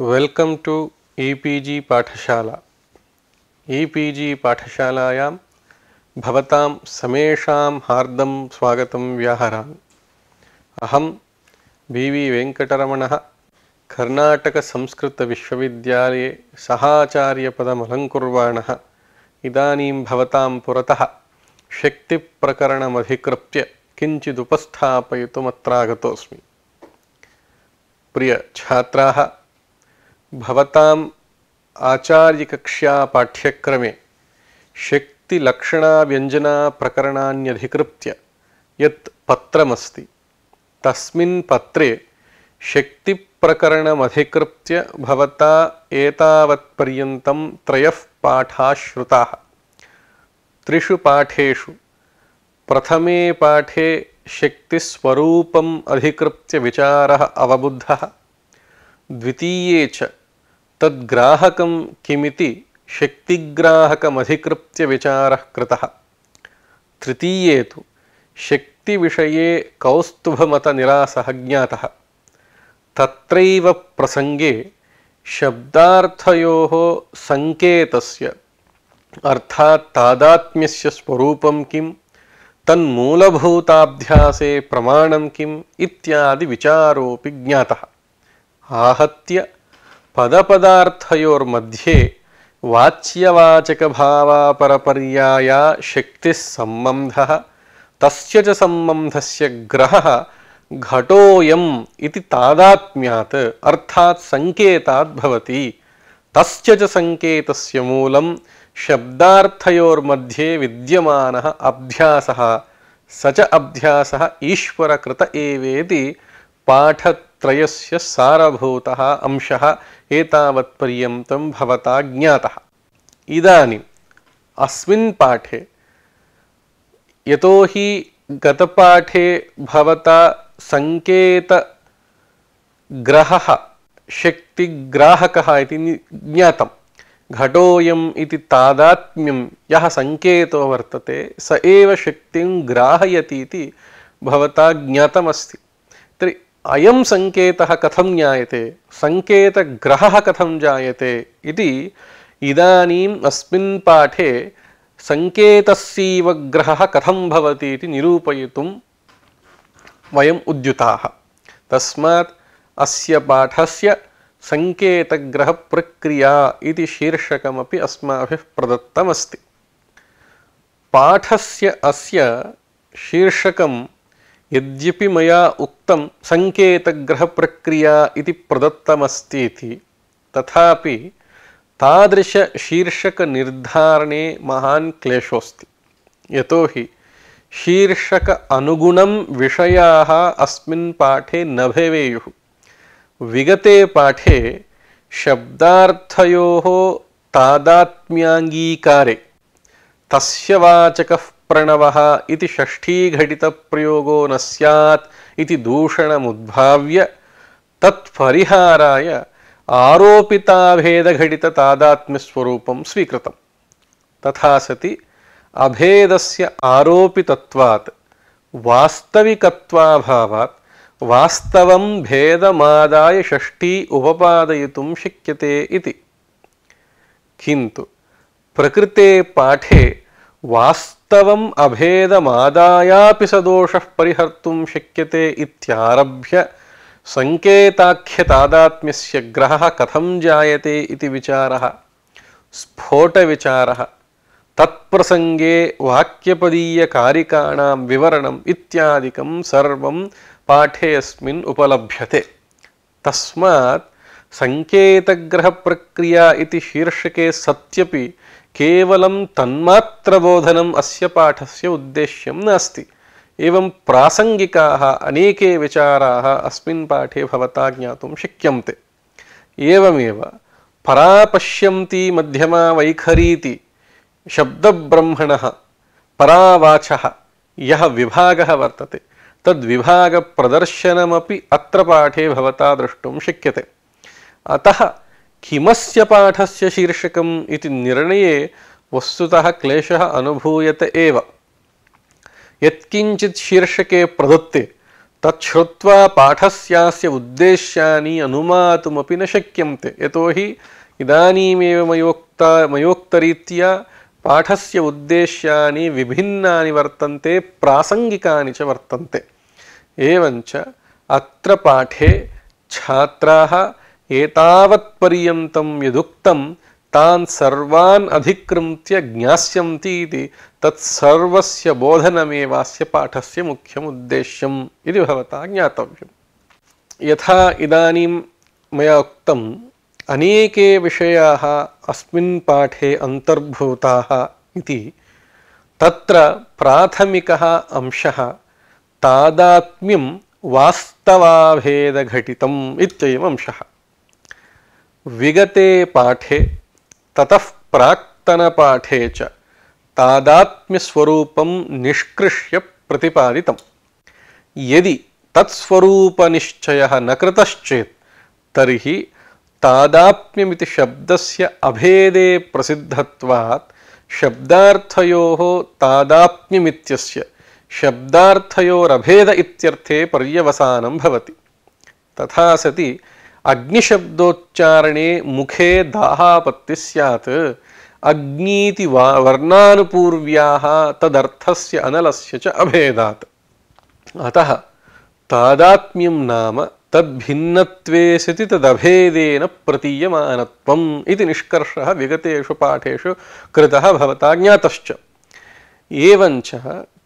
welcome to E P G पाठशाला E P G पाठशालायां भवतां समेषां हार्दं स्वागतं व्याहरामि अहं बि वि वेङ्कटरमणः कर्णाटकसंस्कृतविश्वविद्यालये सहाचार्यपदमलङ्कुर्वाणः इदानीं भवतां पुरतः शक्तिप्रकरणमधिकृत्य किञ्चिदुपस्थापयितुमत्रागतोऽस्मि प्रियछात्राः भवताम् आचार्यकक्ष्या पाठ्यक्रमे शक्तिलक्षणाव्यञ्जनाप्रकरणान्यधिकृत्य यत् पत्रमस्ति तस्मिन् पत्रे शक्तिप्रकरणमधिकृत्य भवता एतावत्पर्यन्तं त्रयः पाठाः श्रुताः त्रिषु पाठेषु प्रथमे पाठे शक्तिस्वरूपम् अधिकृत्य विचारः अवबुद्धः द्वितीये च तद्ग्राहकं किमिति शक्तिग्राहकमधिकृत्य विचारः कृतः तृतीये तु शक्तिविषये कौस्तुभमतनिरासः ज्ञातः तत्रैव प्रसङ्गे शब्दार्थयोः सङ्केतस्य अर्थात् तादात्म्यस्य स्वरूपं किं तन्मूलभूताभ्यासे प्रमाणं किम् इत्यादि विचारोऽपि ज्ञातः आहत्य पदपदार्थयोर्मध्ये वाच्यवाचकभावापरपर्याया शक्तिस्सम्बन्धः तस्य च सम्बन्धस्य ग्रहः घटोऽयम् इति तादात्म्यात् अर्थात् सङ्केतात् भवति तस्य च सङ्केतस्य मूलं शब्दार्थयोर्मध्ये विद्यमानः अभ्यासः स च अभ्यासः ईश्वरकृत एवेति पाठत् त्रयस्य सारभूतः अंशः एतावत्पर्यन्तं भवता ज्ञातः इदानीम् अस्मिन् पाठे यतो हि गतपाठे भवता सङ्केतग्रहः शक्तिग्राहकः इति ज्ञातम् घटोऽयम् इति तादात्म्यं यः सङ्केतो वर्तते स एव शक्तिं ग्राहयति इति भवता ज्ञातमस्ति अयं सङ्केतः कथं ज्ञायते सङ्केतग्रहः कथं जायते इति इदानीम् अस्मिन् पाठे सङ्केतस्यैव ग्रहः कथं भवति इति निरूपयितुं वयम् उद्युताः तस्मात् अस्य पाठस्य सङ्केतग्रहप्रक्रिया इति शीर्षकमपि अस्माभिः प्रदत्तमस्ति पाठस्य अस्य शीर्षकं यद्यपि मया उक्तं सङ्केतग्रहप्रक्रिया इति प्रदत्तमस्ति इति तथापि तादृशशीर्षकनिर्धारणे महान् क्लेशोऽस्ति यतोहि शीर्षक अनुगुणं विषयाः अस्मिन् पाठे न भवेयुः विगते पाठे शब्दार्थयोः तादात्म्याङ्गीकारे तस्य वाचकः प्रणवः इति षष्ठीघटितप्रयोगो न स्यात् इति दूषणमुद्भाव्य तत्परिहाराय स्वरूप स्वीकृत तथा सति अभेदस्य आरोपितत्वात् वास्तविकत्वाभावात् वास्तवं भेदमादाय षष्ठी उपपादयितुं शक्यते इति किन्तु प्रकृते पाठे वास्त तवम अभेदमादायापि स दोषः परिहर्तुं शक्यते इत्यारभ्य सङ्केताख्यतादात्म्यस्य ग्रहः कथं जायते इति विचारः स्फोटविचारः तत्प्रसङ्गे वाक्यपदीयकारिकाणां विवरणम् इत्यादिकं सर्वं पाठेऽस्मिन् उपलभ्यते तस्मात् सङ्केतग्रहप्रक्रिया इति शीर्षके सत्यपि కేవలం తన్మాత్రబోధనం అస్య పాఠస్య ఉద్దేశ్యం నాస్తి ఏవం ప్రాసంగికాः అనేకే విచారాः అస్మిన్ పాఠే భవతా జ్ఞాతుం శక్యంతే ఏవమేవ పరాపశ్యంతి మధ్యమా వైఖరీతి శబ్దబ్రహ్మణ పరావాచ యः విభాగः వర్తతే తద్విభాగ ప్రదర్శనమపి అత్ర పాఠే భవతా ద్రష్టుం శక్యతే అతః किमस्य पाठस्य शीर्षकम् इति निर्णये वस्तुतः क्लेशः अनुभूयते एव यत्किञ्चित् शीर्षके प्रदत्ते तच्छ्रुत्वा पाठस्यास्य उद्देश्यानि अनुमातुमपि न शक्यन्ते यतोहि इदानीमेव मयोक्ता मयोक्तरीत्या पाठस्य उद्देश्यानि विभिन्नानि वर्तन्ते प्रासङ्गिकानि च वर्तन्ते एवञ्च अत्र पाठे छात्राः एतावत्पर्यन्तं यदुक्तं तान् सर्वान् अधिकृत्य ज्ञास्यन्ति इति तत्सर्वस्य बोधनमेवास्य पाठस्य मुख्यमुद्देश्यम् इति भवता ज्ञातव्यम् यथा इदानीं मया उक्तम् अनेके विषयाः अस्मिन् पाठे अन्तर्भूताः इति तत्र प्राथमिकः अंशः तादात्म्यं वास्तवाभेदघटितम् इत्ययम् अंशः विगते पाठे ततः प्राक्तनपाठे च तादात्म्यस्वरूपं निष्कृष्य प्रतिपादितं यदि तत्स्वरूपनिश्चयः न कृतश्चेत् तर्हि तादात्म्यमिति शब्दस्य अभेदे प्रसिद्धत्वात् शब्दार्थयोः तादात्म्यमित्यस्य शब्दार्थयोरभेद इत्यर्थे पर्यवसानं भवति तथा सति अग्निशब्दोच्चारणे मुखे दाहापत्ति स्यात् अग्नीति वर्णानुपूर्व्याः तदर्थस्य अनलस्य च अभेदा अतः तादात्म्यं नाम तद्भिन्नत्वे सति तदभेदेन प्रतीयमानत्वम् इति विगतेषु पाठेषु कृतः भवता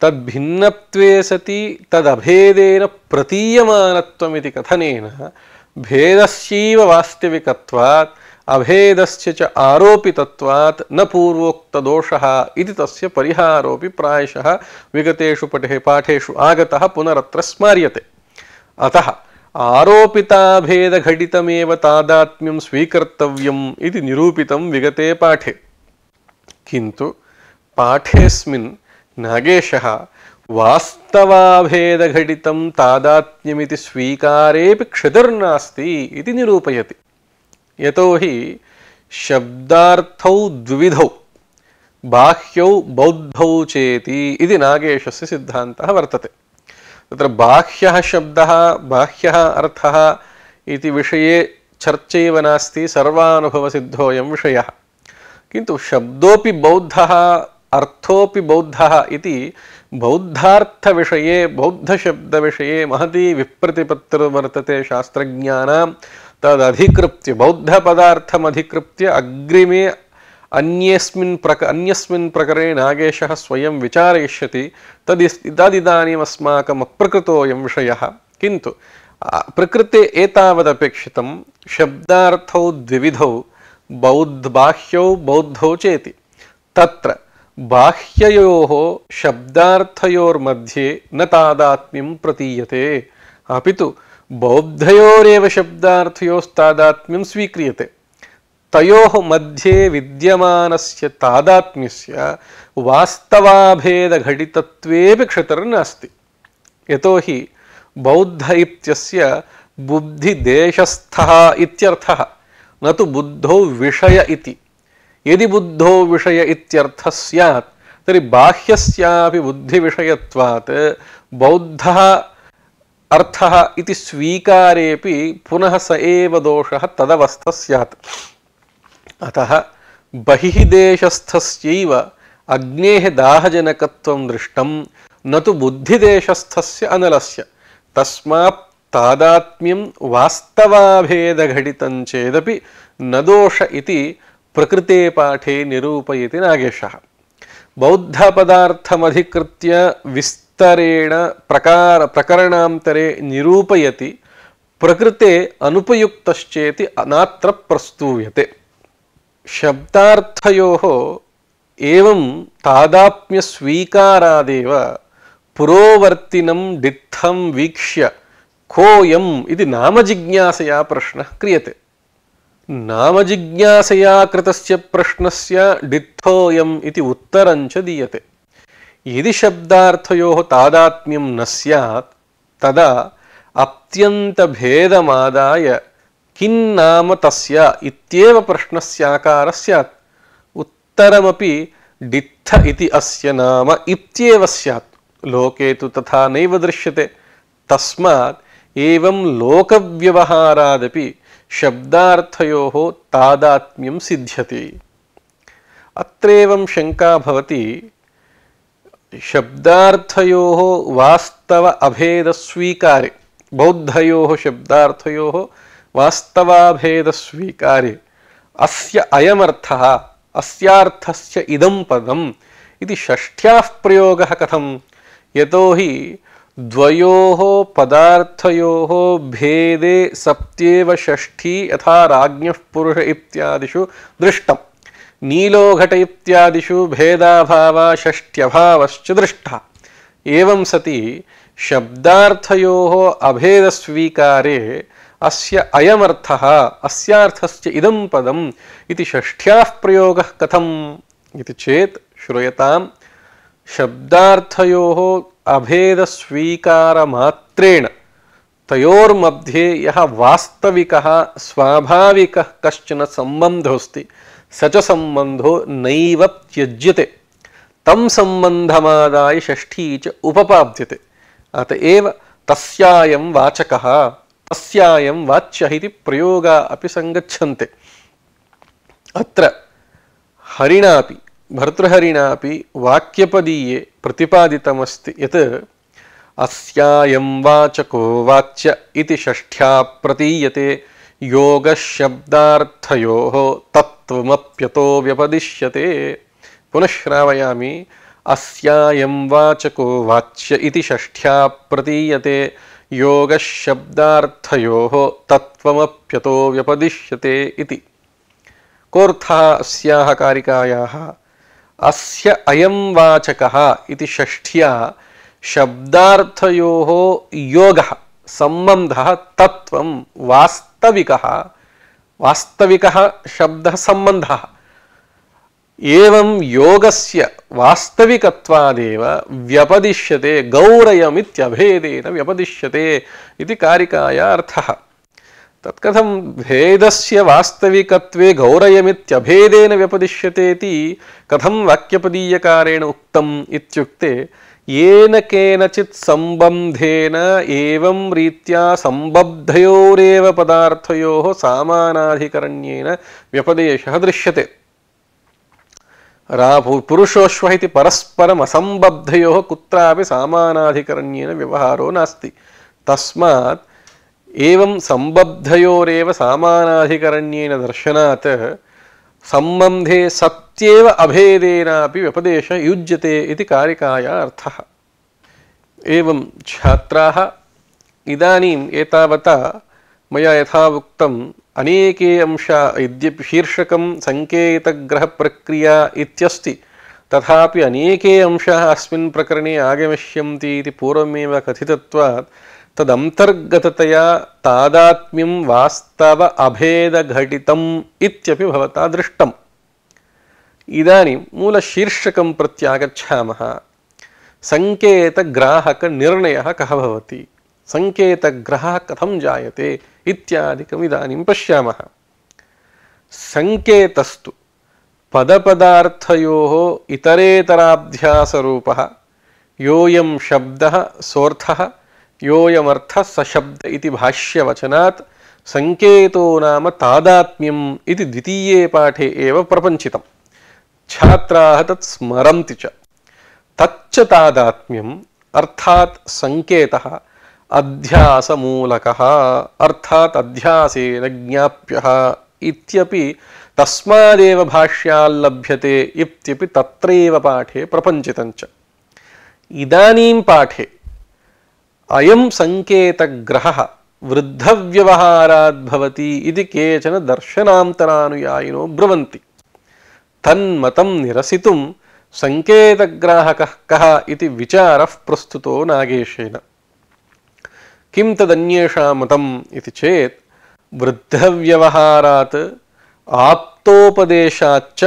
तद्भिन्न सती तदेदेन प्रतीयमानत्वमिति कथन भेदस्व वास्तविक अभेदस्य च न पूर्वोक्तदोषः इति तस्य परिहारोऽपि प्रायशः विगतेषु पठे पाठेषु आगतः पुनरत्र स्मार्यते अतः आरोपिताभेदघटितमेव तादात्म्यं स्वीकर्तव्यम् इति निरूपितं विगते पाठे किन्तु पाठेऽस्मिन् नागेशः वास्तवाभेदघटितं तादात्म्यमिति स्वीकारेऽपि क्षतिर्नास्ति इति निरूपयति यतोहि शब्दार्थौ द्विविधौ बाह्यौ बौद्धौ चेति इति नागेशस्य सिद्धान्तः वर्तते तत्र बाह्यः शब्दः बाह्यः अर्थः इति विषये चर्चैव नास्ति सर्वानुभवसिद्धोऽयं विषयः किन्तु शब्दोऽपि बौद्धः अर्थोपि बौद्धः इति बौद्धार्थविषये बौद्धशब्दविषये महती विप्रतिपत्तिर्वर्तते शास्त्रज्ञानां तदधिकृत्य बौद्धपदार्थमधिकृत्य अग्रिमे अन्येस्मिन् प्रक अन्यस्मिन् प्रकरे नागेशः स्वयं विचारयिष्यति तदि तदिदानीमस्माकम् अप्रकृतोऽयं विषयः किन्तु प्रकृते एतावदपेक्षितं शब्दार्थौ द्विविधौ बाह्यौ बौद्धौ चेति तत्र बाह्ययोः शब्दार्थयोर्मध्ये न तादात्म्यं प्रतीयते अपि तु बौद्धयोरेव शब्दार्थयोस्तादात्म्यं स्वीक्रियते तयोः मध्ये विद्यमानस्य तादात्म्यस्य वास्तवाभेदघटितत्वेऽपि क्षतिर्नास्ति यतोहि बौद्ध इत्यस्य बुद्धिदेशस्थः इत्यर्थः न तु बुद्धौ विषय इति यदि बुद्धो विषय इत्यर्थः स्यात् तर्हि बाह्यस्यापि बुद्धिविषयत्वात् बौद्धः अर्थः इति स्वीकारेपि पुनः स एव दोषः तदवस्थः स्यात् अतः बहिः देशस्थस्यैव अग्नेः दाहजनकत्वं दृष्टं न तु बुद्धिदेशस्थस्य अनलस्य तस्मात् तादात्म्यं वास्तवाभेदघटितं चेदपि न दोष इति प्रकृते पाठे निरूपयति नागेशः बौद्धपदार्थमधिकृत्य विस्तरेण प्रकार प्रकरणान्तरे निरूपयति प्रकृते अनुपयुक्तश्चेति अनात्र प्रस्तूयते शब्दार्थयोः एवं तादात्म्यस्वीकारादेव पुरोवर्तिनं डित्थं वीक्ष्य कोऽयम् इति नामजिज्ञासया प्रश्नः क्रियते नामजिज्ञासया कृतस्य प्रश्नस्य डित्थोऽयम् इति उत्तरं च दीयते यदि शब्दार्थयोः तादात्म्यं न स्यात् तदा अत्यन्तभेदमादाय किन्नाम तस्य इत्येव प्रश्नस्याकार स्यात् उत्तरमपि डित्थ इति अस्य नाम इत्येव स्यात् लोके तु तथा नैव दृश्यते तस्मात् एवं लोकव्यवहारादपि शब्दार्थयो हो तादात्म्यम सिद्ध्यति अत्रेवं शंका भवति शब्दार्थयो हो वास्तव अभेद स्वीकारे बौद्धयो हो अभेदस्वीकारे बौद्धयोः शब्दार्थयोः स्वीकारे अस्य अयमर्थः अस्यार्थस्य इदं पदम् इति षष्ठ्याः प्रयोगः कथम् यतो हि द्वयोः पदार्थयोः भेदे सप्त्येव षष्ठी यथा राज्ञः पुरुष इत्यादिषु दृष्टम् नीलोघट इत्यादिषु भेदाभाव षष्ट्यभावश्च दृष्टः एवं सति शब्दार्थयोः अभेदस्वीकारे अस्य अयमर्थः अस्यार्थस्य इदं पदम् इति षष्ठ्याः प्रयोगः कथम् इति चेत् श्रूयतां शब्दार्थयोः अभेद स्वीकार मात्रेण तयोर मध्ये यह वास्तविक स्वाभाविक कश्चन सम्बन्धोऽस्ति स च सम्बन्धो नैव त्यज्यते तम संबंधमादाय षष्ठी च उपपाद्यते अतएव एव तस्यायं वाचकः तस्यायं वाच्य इति प्रयोगा अपि सङ्गच्छन्ते अत्र हरिणापि भर्तृहरिणापि वाक्यपदीये प्रतिपादितमस्ति यत् अस्यायं वाचको वाच्य इति षष्ठ्या प्रतीयते योगशब्दार्थयोः तत्त्वमप्यतो व्यपदिश्यते पुनश्रावयामि अस्यायं वाचको वाच्य इति षष्ठ्या प्रतीयते योगशब्दार्थयोः तत्त्वमप्यतो व्यपदिश्यते इति कोऽर्थः अस्याः कारिकायाः ಅಸ್ಯ ಅಯಂ ವಾಚಕ ಇತಿ ಷಷ್ಠ್ಯ ಶಬ್ದಾರ್ಥಯೋ ಯೋಗ ಸಂಬಂಧ ತತ್ವ ವಾಸ್ತವಿಕ ವಾಸ್ತವಿಕ ಶಬ್ದ ಸಂಬಂಧ ಏವಂ ಯೋಗಸ್ಯ ವಾಸ್ತವಿಕತ್ವಾದೇವ ವ್ಯಪದಿಶ್ಯತೆ ಗೌರಯಮಿತ್ಯಭೇದೇನ ವ್ಯಪದಿಶ್ಯತೆ ಇತಿ ಕಾರಿಕಾಯ ಅರ್ಥಃ तत्कथं भेदस्य वास्तविकत्वे गौरयमित्यभेदेन व्यपदिश्यतेति कथं वाक्यपदीयकारेण उक्तम् इत्युक्ते येन केनचित् सम्बन्धेन एवं रीत्या सम्बद्धयोरेव पदार्थयोः सामानाधिकरण्येन व्यपदेशः दृश्यते रा पुरुषोऽश्व इति परस्परमसम्बद्धयोः कुत्रापि सामानाधिकरण्येन व्यवहारो नास्ति तस्मात् एवं सम्बद्धयोरेव सामानाधिकरण्येन दर्शनात् सम्बन्धे सत्येव अभेदेनापि व्यपदेश युज्यते इति कारिकाया अर्थः एवं छात्राः इदानीम् एतावता मया यथा उक्तम् अनेके अंशा यद्यपि शीर्षकं सङ्केतग्रहप्रक्रिया इत्यस्ति तथापि अनेके अंशाः अस्मिन् प्रकरणे आगमिष्यन्ति इति पूर्वमेव कथितत्वात् ವಾಸ್ತವ ನಿರ್ಣಯ ಕಹ ಭವತಿ ಸಂಕೇತ ಗ್ರಹ ಕಥಂ ಜಾತೆ ಇಂ ಪಶ್ಯಾ ಸೇತಸ್ತು ಇತರೇತರಾಭ್ಯಾಸ ಇತರೆತರಾಧ್ಯಾಸೂಪ ಯೋಯಂ ಸೋರ್ಥಃ योयमर्थ सशब्द इति भाष्यवचनात् संकेतो नाम तादात्म्यम इति द्वितीये पाठे एव प्रपंचितम् छात्राः तत् स्मरन्ति च तच्च तादात्म्यम् अर्थात् सङ्केतः अध्यासमूलकः अर्थात् अध्यासेन ज्ञाप्यः इत्यपि तस्मादेव भाष्याल्लभ्यते इत्यपि तत्रैव पाठे प्रपञ्चितञ्च इदानीं पाठे अयं सङ्केतग्रहः वृद्धव्यवहाराद् भवति इति केचन दर्शनान्तरानुयायिनो ब्रुवन्ति तन्मतं निरसितुं सङ्केतग्राहकः कः इति विचारः प्रस्तुतो नागेशेन किं तदन्येषां मतम् इति चेत् वृद्धव्यवहारात् आप्तोपदेशाच्च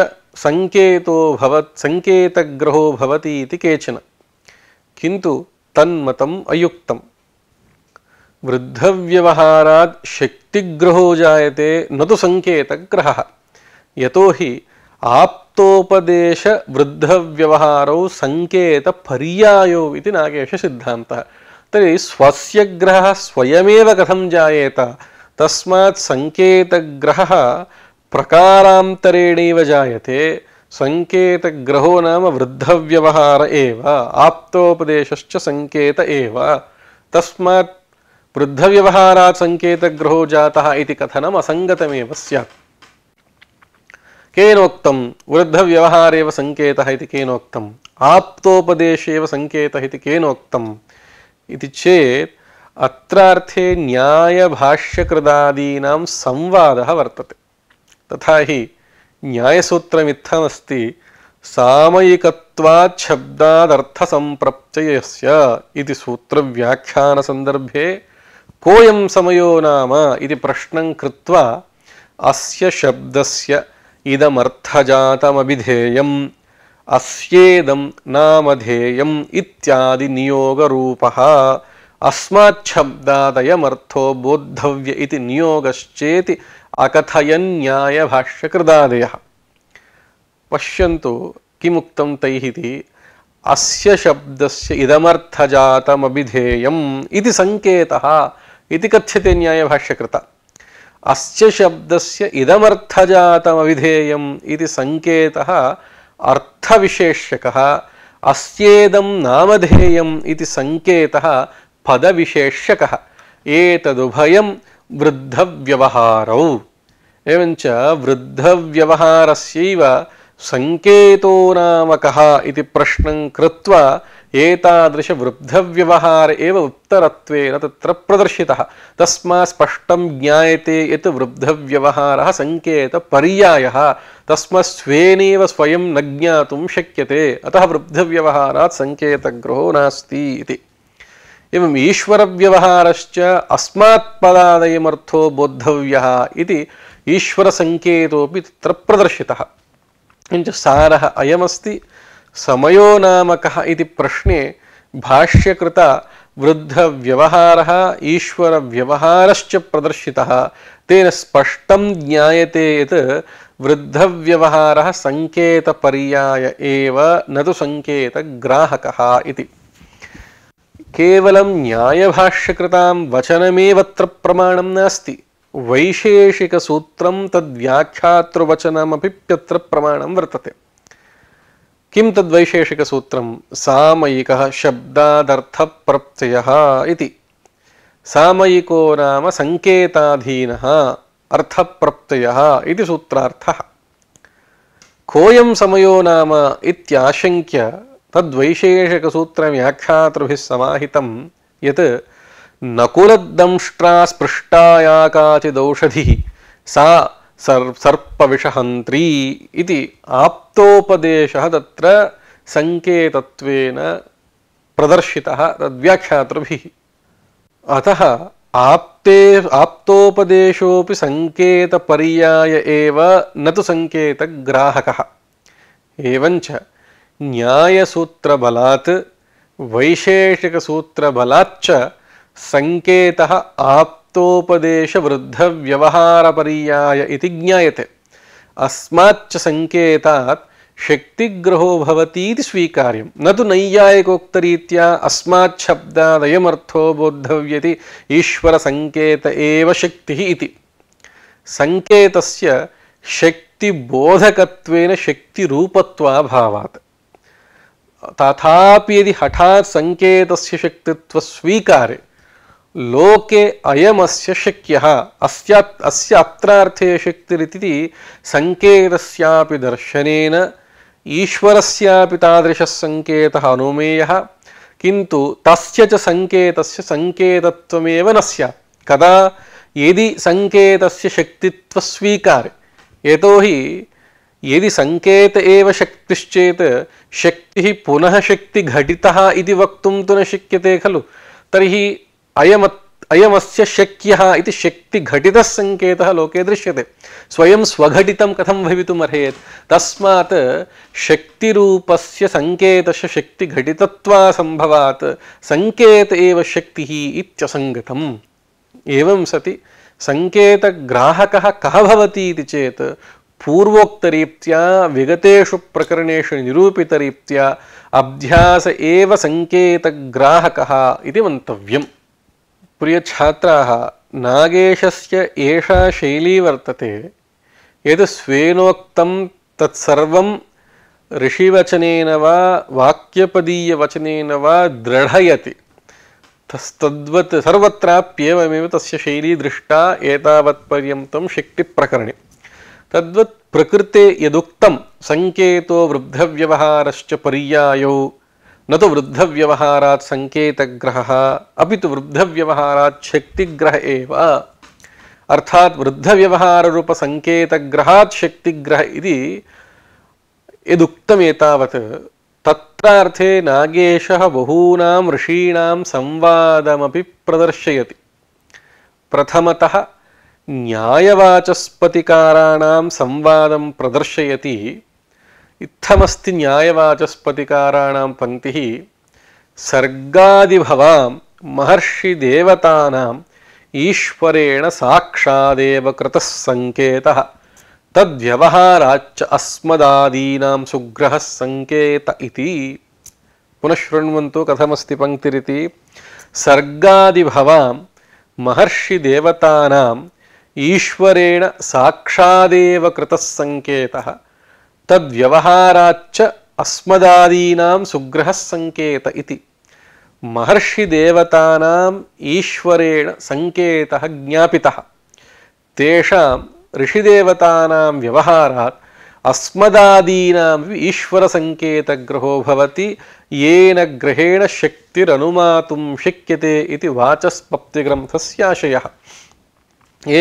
सङ्केतो भवत् सङ्केतग्रहो भवति इति केचन किन्तु तन्मतम अयुक्तम वृद्ध शक्तिग्रहो जायते न तो संकेत ग्रह यतो ही आप्तोपदेश वृद्ध व्यवहारो संकेत पर्यायो इति नागेश सिद्धांत तरी स्वस्य ग्रह स्वयमेव कथम जायेत तस्मात् संकेत ग्रह प्रकारांतरेणैव जायते सङ्केतग्रहो नाम वृद्धव्यवहार एव आप्तोपदेशश्च सङ्केत एव तस्मात् वृद्धव्यवहारात् सङ्केतग्रहो जातः इति कथनम् असङ्गतमेव स्यात् केनोक्तं वृद्धव्यवहार एव सङ्केतः इति केनोक्तम् आप्तोपदेशे एव सङ्केतः इति केनोक्तम् इति चेत् अत्रार्थे न्यायभाष्यकृदादीनां संवादः वर्तते तथा हि न्यायसूत्रमित्थमस्ति सामयिकत्वात् शब्दादर्थसम्प्रत्ययस्य इति सूत्रव्याख्यानसन्दर्भे कोऽयं समयो नाम इति प्रश्नं कृत्वा अस्य शब्दस्य इदमर्थजातमभिधेयम् अस्येदं नामधेयम् इत्यादि अस्माच्छब्दादयमर्थो बोद्धव्य इति नियोगश्चेति अकथयन न्याय भाष्यकृदादय पश्यन्तु किमुक्तं तैः इति अस्य शब्दस्य इदमर्थजातमभिधेयम् इति सङ्केतः इति कथ्यते न्यायभाष्यकृत अस्य शब्दस्य इदमर्थजातमभिधेयम् इति सङ्केतः अर्थविशेष्यकः अस्येदं नामधेयम् इति सङ्केतः पदविशेष्यकः एतदुभयं वृद्धव्यवहारौ एवञ्च वृद्धव्यवहारस्यैव सङ्केतो नाम कः इति प्रश्नं कृत्वा एतादृशवृद्धव्यवहार एव उत्तरत्वेन तत्र प्रदर्शितः तस्मात् स्पष्टं ज्ञायते यत् वृद्धव्यवहारः सङ्केतपर्यायः तस्मात् स्वेनेव स्वयं न ज्ञातुं शक्यते अतः वृद्धव्यवहारात् सङ्केतग्रहो नास्ति इति एवम् ईश्वरव्यवहारश्च अस्मात् पदादयमर्थो बोद्धव्यः इति ईश्वरसङ्केतोऽपि तत्र प्रदर्शितः किञ्च सारः अयमस्ति समयो नाम कः इति प्रश्ने भाष्यकृत वृद्धव्यवहारः ईश्वरव्यवहारश्च प्रदर्शितः तेन स्पष्टं ज्ञायते यत् वृद्धव्यवहारः सङ्केतपर्याय एव न तु सङ्केतग्राहकः इति केवलं न्यायभाष्यकृतां वचनमेवत्र प्रमाणं नास्ति वैशेषिकसूत्रं तद्व्याख्यातृवचनमपिप्यत्र प्रमाणं वर्तते किं तद्वैशेषिकसूत्रं सामयिकः शब्दादर्थप्रत्ययः इति सामयिको नाम सङ्केताधीनः अर्थप्रत्ययः इति सूत्रार्थः कोऽयं समयो नाम इत्याशङ्क्य तद्वैशेषिकसूत्रव्याख्यातृभिः समाहितं यत् स्पृष्टा या काचिदौषधिः सा सर्पविषहन्त्री इति आप्तोपदेशः तत्र सङ्केतत्वेन प्रदर्शितः तद्व्याख्यातृभिः अतः आप्ते आप्तोपदेशोऽपि सङ्केतपर्याय एव न तु सङ्केतग्राहकः एवञ्च न्यायसूत्रबलात् वैशेषिकसूत्रबलाच्च संकेत आपदेश वृद्ध व्यवहार पर्याय ज्ञाते अस्माच्च संकेता शक्तिग्रहो भवती स्वीकार्य न तु नैयायिकोक्तरीत्या अस्माच्छब्दादयमर्थो बोद्धव्यति संकेत एव शक्ति इति सङ्केतस्य शक्तिबोधकत्वेन शक्तिरूपत्वाभावात् तथापि यदि हठात् सङ्केतस्य स्वीकारे लोके अयम से शक्य अस्य अत्रार्थे संकेत सङ्केतस्यापि दर्शनेन ईश्वरस्यापि तादृशः सङ्केतः अनुमेयः किन्तु तस्य च न स्यात् कदा यदि सङ्केतस्य शक्तित्वस्वीकारे यदि संकेत एव शक्तिश्चेत शक्ति पुनः शक्ति घटितः वक्त तो तु न शक्यते खलु तर्हि अयम अयम शक्यः इति शक्तिघटितः सङ्केतः लोके है स्वयं स्वघटितं कथं भवितुम् अर्हेत् तस्मात् शक्तिरूपस्य सङ्केतस्य शक्तिघटितत्वासम्भवात् सङ्केत एव शक्तिः इत्यसङ्गतम् एवं सति सङ्केतग्राहकः कः भवति इति चेत् पूर्वोक्तरीत्या विगतेषु प्रकरणेषु निरूपितरीत्या अभ्यास एव सङ्केतग्राहकः इति मन्तव्यम् प्रिय छात्रा नागेश शैली वर्तते यद् स्वेनोक्तं तत्सर्वं ऋषिवचनेन वा वाक्यपदीयवचनेन वा दृढयति तस्य शैली दृष्टा एतावत्पर्यन्तं शक्तिप्रकरणे तद्वत् प्रकृते यदुक्तं सङ्केतो वृद्धव्यवहारश्च पर्यायौ न तो वृद्धव्यवहारात् सङ्केतग्रहः अपि तु वृद्धव्यवहारात् शक्तिग्रह एव अर्थात् वृद्धव्यवहाररूपसङ्केतग्रहात् शक्तिग्रह इति यदुक्तमेतावत् तत्रार्थे नागेशः बहूनां ऋषीणां संवादमपि प्रदर्शयति प्रथमतः न्यायवाचस्पतिकाराणां संवादं प्रदर्शयति इत्थमस्ति न्यायवाचस्पतिकाराणां पङ्क्तिः सर्गादिभवां महर्षिदेवतानाम् ईश्वरेण साक्षादेव कृतः सङ्केतः तद्व्यवहाराच्च अस्मदादीनां सुग्रहः सङ्केत इति पुनः शृण्वन्तु कथमस्ति पङ्क्तिरिति सर्गादिभवां महर्षिदेवतानाम् ईश्वरेण साक्षादेव कृतः सङ्केतः तद्व्यवहाराच्च अस्मदादीनां सुग्रहः सङ्केत इति महर्षिदेवतानाम् ईश्वरेण सङ्केतः ज्ञापितः तेषां ऋषिदेवतानां व्यवहारात् अस्मदादीनामपि ईश्वरसङ्केतग्रहो भवति येन ग्रहेण शक्तिरनुमातुं शक्यते इति वाचस्पप्तिग्रन्थस्याशयः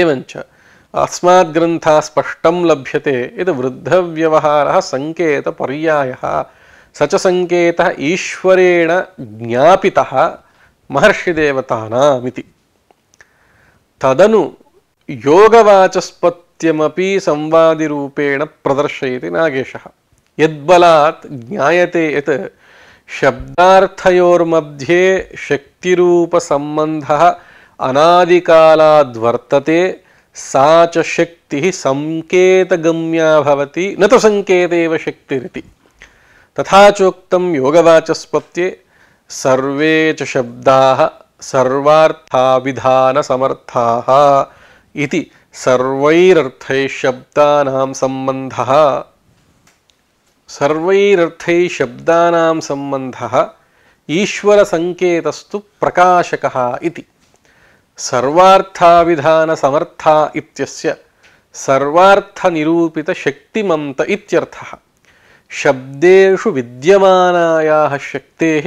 एवञ्च ಅಸ್ಮಾತ್ ಗ್ರಂಥ ಸ್ಪಷ್ಟಂ ಲಭ್ಯತೆ ಇದು ವೃದ್ಧವ್ಯವಹಾರ ಸಂಕೇತ ಪರ್ಯಾಯ ಸಚ ಸಂಕೇತ ಈಶ್ವರೇಣ ಜ್ಞಾಪಿತ ಮಹರ್ಷಿದೇವತಾನಿತಿ ತದನು ಯೋಗವಾಚಸ್ಪತ್ಯಮಪಿ ಸಂವಾದಿರೂಪೇಣ ಪ್ರದರ್ಶಯತಿ ನಾಗೇಶ ಯದ್ಬಲಾತ್ ಜ್ಞಾಯತೆ ಯತ್ ಶಬ್ದಾರ್ಥಯೋರ್ಮಧ್ಯೆ ಶಕ್ತಿರೂಪಸಂಬಂಧಃ ಅನಾದಿಕಾಲಾದ್ವರ್ತತೆ सा च शक्ति संकेतगम्या भवति न तो संकेतेव शक्तिरिति तथा चोक्तं योगवाचस्पत्ये सर्वे च शब्दाः सर्वार्थाभिधानसमर्थाः इति सर्वैरर्थैः शब्दानां सम्बन्धः सर्वैरर्थैः शब्दानां सम्बन्धः ईश्वरसङ्केतस्तु प्रकाशकः इति सर्वार्थाविधानसमर्था इत्यस्य सर्वार्थनिरूपितशक्तिमन्त इत्यर्थः शब्देषु विद्यमानायाः शक्तेः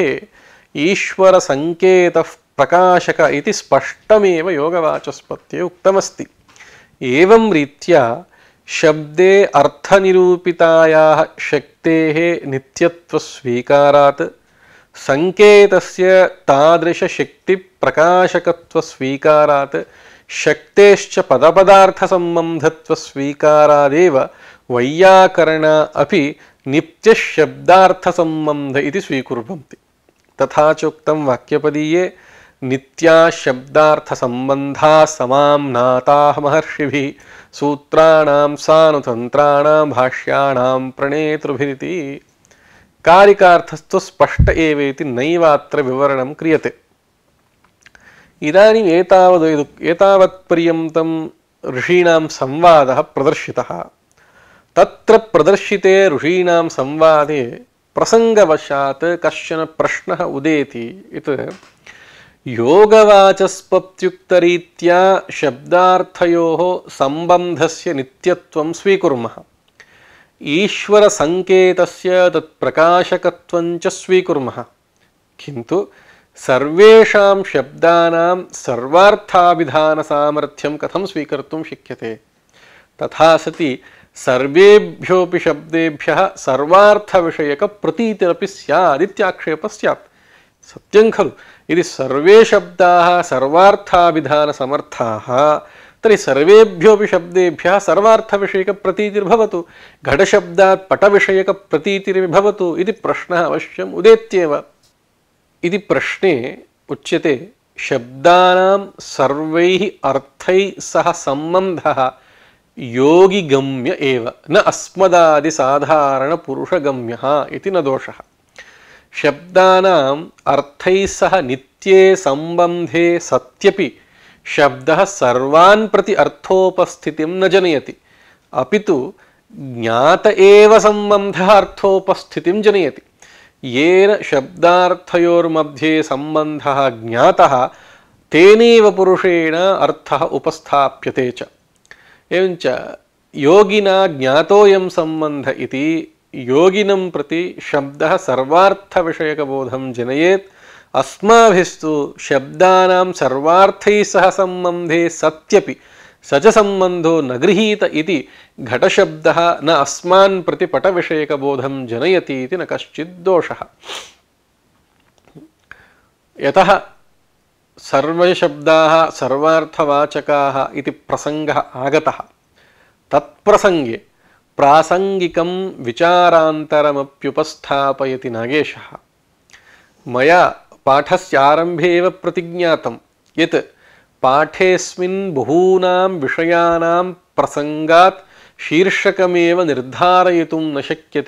ईश्वरसङ्केतः प्रकाशक इति स्पष्टमेव योगवाचस्पत्ये उक्तमस्ति एवं रीत्या शब्दे अर्थनिरूपितायाः शक्तेः नित्यत्वस्वीकारात् सङ्केतस्य तादृशशक्तिप्रकाशकत्वस्वीकारात् शक्तेश्च पदपदार्थसम्बन्धत्वस्वीकारादेव वैयाकरण अपि नित्यशब्दार्थसम्बन्ध इति स्वीकुर्वन्ति तथा चोक्तं वाक्यपदीये शब्दार्थसम्बन्धा समां नाताः महर्षिभिः सूत्राणां सानुतन्त्राणां भाष्याणां प्रणेतृभिरिति कारिकार्थस्तु स्पष्ट एवेति नैवात्र विवरणं क्रियते इदानीम् एतावदुक् एतावत्पर्यन्तं ऋषीणां संवादः प्रदर्शितः तत्र प्रदर्शिते ऋषीणां संवादे प्रसङ्गवशात् कश्चन प्रश्नः उदेति यत् योगवाचस्पत्युक्तरीत्या शब्दार्थयोः सम्बन्धस्य नित्यत्वं स्वीकुर्मः ईश्वरसङ्केतस्य तत्प्रकाशकत्वञ्च स्वीकुर्मः किन्तु सर्वेषां शब्दानां सर्वार्थाभिधानसामर्थ्यं कथं स्वीकर्तुं शक्यते तथा सति सर्वेभ्योऽपि शब्देभ्यः सर्वार्थविषयकप्रतीतिरपि स्यादित्याक्षेपः स्यात् सत्यं खलु यदि सर्वे शब्दाः सर्वार्थाभिधानसमर्थाः ತರ್ಹಿ ತೆರೆ ಸರ್ವೇ ಶಬ್ದ ಸರ್ವಾವಿಷಯ ಪ್ರತೀತಿರ್ಬೋದು ಪಟ ವಿಷಯಕ ಪ್ರತೀತಿರ್ಭವತು ಇದು ಪ್ರಶ್ನ ಅವಶ್ಯಂ ಅಶ್ಯ ಇದು ಪ್ರಶ್ನೆ ಉಚ್ಯತೆ ಸರ್ವೈ ಅರ್ಥೈ ಶಬ್ದನಾೈ ಸಂಬ ಯೋಗಿಗಮ್ಯ ಇತಿ ನ ದೋಷ ಶಬ್ದನಾ ಅರ್ಥೈಸ್ ಸಹ ನಿತ್ಯೇ ಸಂಬಂಧೇ ಸತ್ಯಪಿ शब्द सर्वान् प्रति अर्थोपस्थितिं न जनयति अभी तो ज्ञात एव सम्बन्धः अर्थोपस्थितिं जनयति येन शब्दार्थयोर्मध्ये सम्बन्धः ज्ञातः तेनैव पुरुषेण अर्थः उपस्थाप्यते च एवञ्च योगिना ज्ञातोऽयं सम्बन्ध इति योगिनं प्रति शब्दः सर्वार्थविषयकबोधं जनयेत् अस्माभिस्तु शब्दानां सर्वार्थैः सह संबंधे सत्य स च न गृहत इति न अस्मान् प्रति पटविषयकबोधं जनयति इति न कशिदोष यतः सर्वे प्रसंग आगता इति प्रासंगिक आगतः तत्प्रसङ्गे मया पाठस्यारम्भे एव प्रतिज्ञातं यत् पाठेऽस्मिन् प्रसंगा विषयाणां निर्धारय शीर्षकमेव न शक्य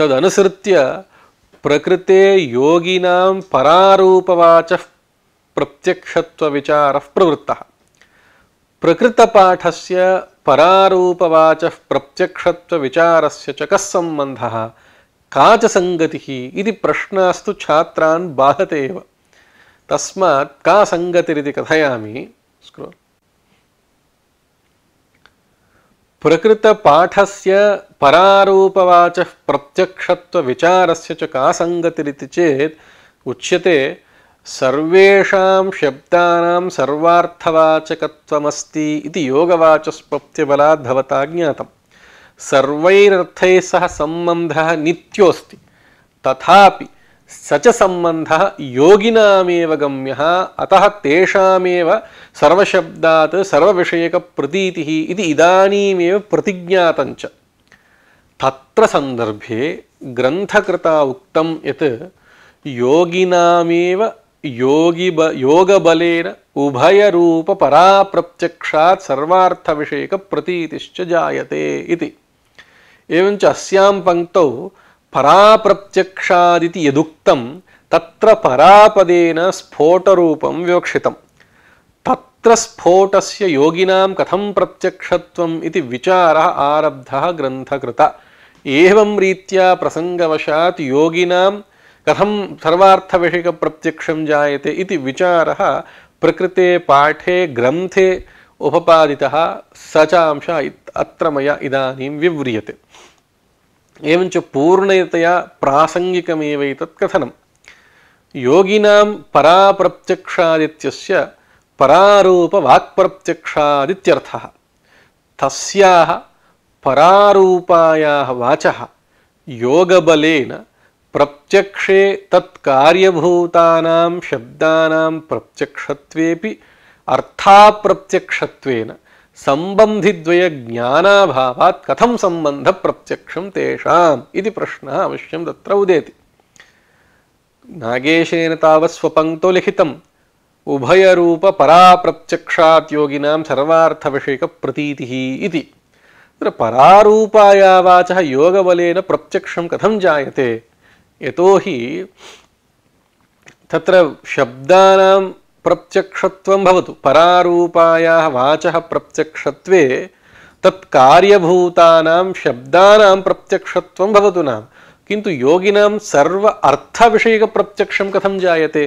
तदनुसृत्य प्रकृते योगिना परारूपवाच प्रत्यक्ष प्रवृत्त प्रकृतपाठ से परारूपवाच प्रत्यक्ष कः కాచ సంగతి ఇది ప్రశ్నాస్తు ఛాత్రాన్ బాహతే తస్మాత్ కా సంగతిరిది కథయామి స్క్రోల్ ప్రకృతపాఠస్య పరారూపవాచ ప్రత్యక్షత్వ విచారస్య చ కా సంగతిరితి చేత్ ఉచ్యతే సర్వేషాం శబ్దానాం సర్వార్థవాచకత్వమస్తి ఇది యోగవాచస్పత్యబలాద్భవతా జ్ఞాతం सर्वैरर्थैः सह सम्बन्धः नित्योऽस्ति तथापि स च सम्बन्धः योगिनामेव गम्यः अतः तेषामेव सर्वशब्दात् सर्वविषयकप्रतीतिः इति इदानीमेव प्रतिज्ञातञ्च तत्र सन्दर्भे ग्रन्थकृता उक्तं यत् योगिनामेव योगिब योगबलेन उभयरूपपराप्रत्यक्षात् सर्वार्थविषयकप्रतीतिश्च जायते इति एवं अस्यां पङ्क्तौ पराप्रत्यक्षादिति यदुक्तं तत्र परापदेन स्फोटरूपं विवक्षितम् तत्र स्फोटस्य योगिनां कथं प्रत्यक्षत्वम् इति विचारः आरब्धः ग्रन्थकृत एवं रीत्या प्रसङ्गवशात् योगिनां कथं सर्वार्थविषयकप्रत्यक्षं जायते इति विचारः प्रकृते पाठे ग्रन्थे उपपादितः स च अंशः अत्र मया इदानीं विव्रियते एवञ्च पूर्णतया प्रासङ्गिकमेवैतत् कथनं योगिनां पराप्रत्यक्षादित्यस्य परारूपवाक्प्रत्यक्षादित्यर्थः तस्याः परारूपायाः वाचः योगबलेन प्रत्यक्षे तत्कार्यभूतानां शब्दानां प्रत्यक्षत्वेपि अर्थाप्रत्यक्षत्वेन सम्बन्धिद्वयज्ञानाभावात् कथं सम्बन्धप्रत्यक्षं तेषाम् इति प्रश्न अवश्यं तत्र उदेति नागेशेन तावत् स्वपङ्क्तो लिखितम् उभयरूपपराप्रत्यक्षात् योगिनां सर्वार्थविषयकप्रतीतिः इति तत्र परारूपाया वाचः योगबलेन प्रत्यक्षं कथं जायते यतो हि तत्र शब्दानां प्रत्यक्षत्वं भवतु परारूपायाः वाचः प्रत्यक्षत्वे तत् शब्दानां प्रत्यक्षत्वं भवतु नाम किंतु योगिनां सर्व अर्थ विषयक प्रत्यक्षं कथं जायते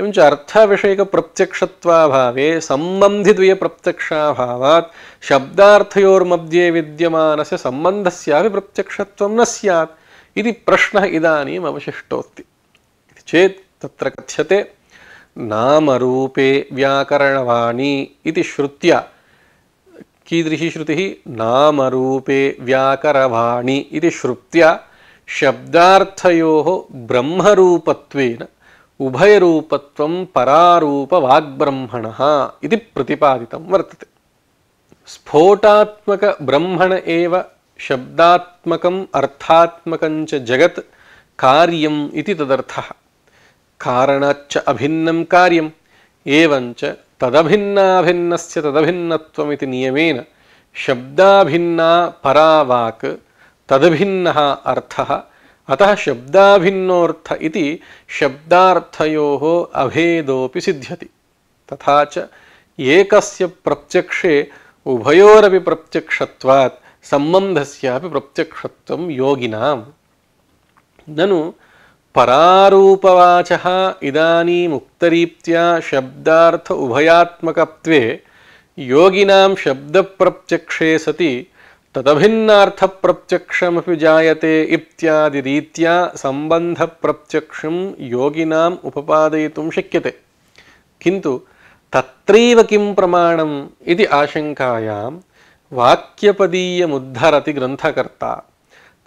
एवञ्च अर्थ विषयक प्रत्यक्षत्वाभावे सम्बन्धिद्वय प्रत्यक्षाभावात् शब्दार्थयोर्मध्ये विद्यमानस्य सम्बन्धस्यापि प्रत्यक्षत्वं न स्यात् इति प्रश्नः इदानीम् अवशिष्टोऽस्ति चेत् तत्र कथ्यते नामरूपे व्याकरणवाणी इति श्रुत्या कीदृशी श्रुतिः नामरूपे व्याकरवाणी इति श्रुत्या शब्दार्थयोः ब्रह्मरूपत्वेन उभयरूपत्वं परारूपवाग्ब्रह्मणः इति प्रतिपादितं वर्तते स्फोटात्मकब्रह्मण एव शब्दात्मकम् अर्थात्मकञ्च जगत् कार्यम् तदर्थः कारणाच्च अभिन्नं कार्यम् एवञ्च तदभिन्नाभिन्नस्य तदभिन्नत्वमिति नियमेन शब्दाभिन्ना परा वाक् तदभिन्नः अर्थः अतः शब्दाभिन्नोऽर्थ इति शब्दार्थयोः अभेदोऽपि सिध्यति तथा च एकस्य प्रत्यक्षे उभयोरपि प्रत्यक्षत्वात् सम्बन्धस्यापि प्रत्यक्षत्वं योगिनां ननु परारूपवाचः इदानीम् उक्तरीत्या शब्दार्थ शब्द प्रत्यक्षे शब्दप्रत्यक्षे सति तदभिन्नार्थप्रत्यक्षमपि जायते इत्यादि रीत्या सम्बन्धप्रत्यक्षं योगिनाम् उपपादयितुं शक्यते किन्तु तत्रैव किं प्रमाण इति आशङ्कायां वाक्यपदीयमुद्धरति ग्रन्थकर्ता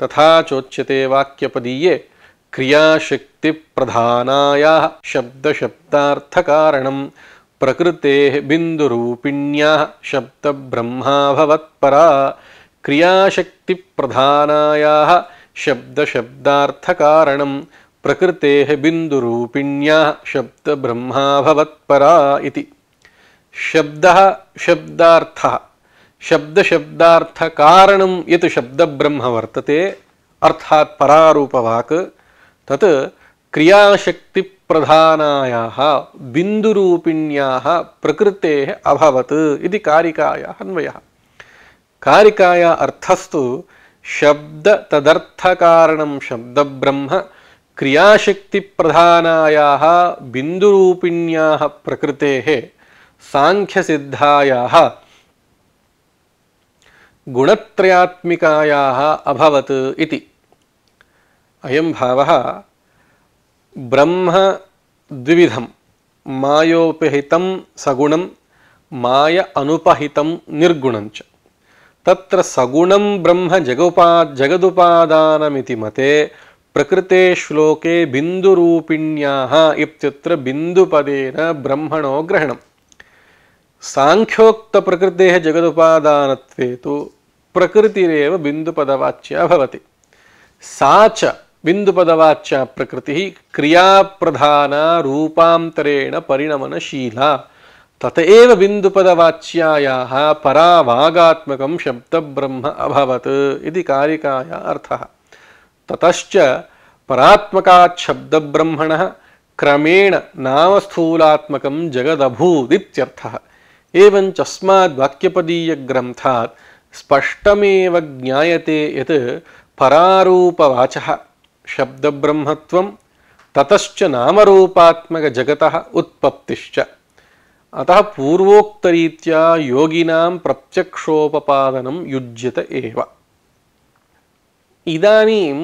तथा चोच्यते वाक्यपदीये क्रियाशक्ति प्रधानाया शब्द शब्दार्थ कारणम प्रकृते बिंदुरूपिण्या शब्द ब्रह्माभवत्परा क्रियाशक्ति प्रधानाया शब्द शब्दार्थ कारणम प्रकृते बिंदुरूपिण्या शब्द ब्रह्माभवत्परा इति शब्द शब्दार्थ शब्द शब्दार्थ कारणम यत शब्द ब्रह्म वर्तते अर्थात परारूपवाक तत् क्रियाशक्तिप्रधानायाः बिन्दुरूपिण्याः प्रकृतेः अभवत् इति कारिकायाः अन्वयः कारिकाया अर्थस्तु शब्द तदर्थकारणं शब्दब्रह्म क्रियाशक्तिप्रधानायाः बिन्दुरूपिण्याः प्रकृतेः साङ्ख्यसिद्धायाः गुणत्रयात्मिकायाः अभवत् इति అయం భావ బ్రహ్మ ద్విధం మాయోపహితం సగుణం మాయ అనుపహితం నిర్గుణంచ తత్ర సగుణం బ్రహ్మ జగోపా జగదుపాదానమితి మతే ప్రకృతే శ్లోకే బిందురూపిణ్యాహ ఇత్యుత్ర బిందుపదేన బ్రహ్మణో గ్రహణం సాంఖ్యోక్త ప్రకృతే జగదుపాదానత్వే తు ప్రకృతిరేవ బిందుపదవాచ్య భవతి సా बिंदुपदवाच प्रकृति क्रिया प्रधान रूपांतरेण परिणमनशीला तत एव बिंदुपदवाच्यायाः पराभागात्मकं शब्दब्रह्म अभवत इति कारिकाया अर्थः ततश्च परात्मकात् शब्दब्रह्मणः क्रमेण नामस्थूलात्मकं जगदभूदित्यर्थः एवञ्च अस्माद्वाक्यपदीयग्रन्थात् स्पष्टमेव ज्ञायते यत् परारूपवाचः शब्दब्रह्मत्वं ततश्च नामरूपात्मकजगतः उत्पत्तिश्च अतः पूर्वोक्तरीत्या योगिनां प्रत्यक्षोपपादनं युज्यत एव इदानीम्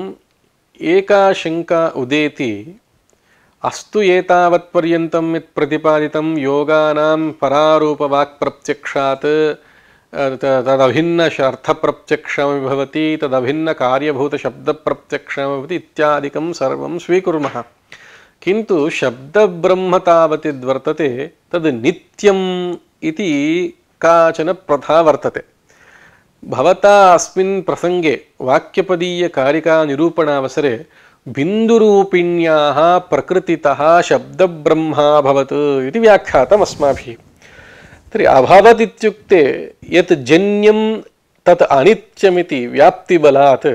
एका शङ्का उदेति अस्तु एतावत्पर्यन्तं यत् प्रतिपादितं योगानां परारूपवाक्प्रत्यक्षात् तदभिन्नशर्थप्रत्यक्षमपि भवति तदिन्न भवति इत्यादिकं सर्वं स्वीकुर्मः किन्तु शब्दब्रह्म तावतिद्वर्तते तद् नित्यम् इति काचन प्रथा वर्तते भवता अस्मिन् प्रसङ्गे वाक्यपदीयकारिकानिरूपणावसरे बिन्दुरूपिण्याः प्रकृतितः शब्दब्रह्माभवत् इति व्याख्यातम् अस्माभिः तर्हि अभवत् इत्युक्ते यत् जन्यं तत् अनित्यमिति व्याप्तिबलात्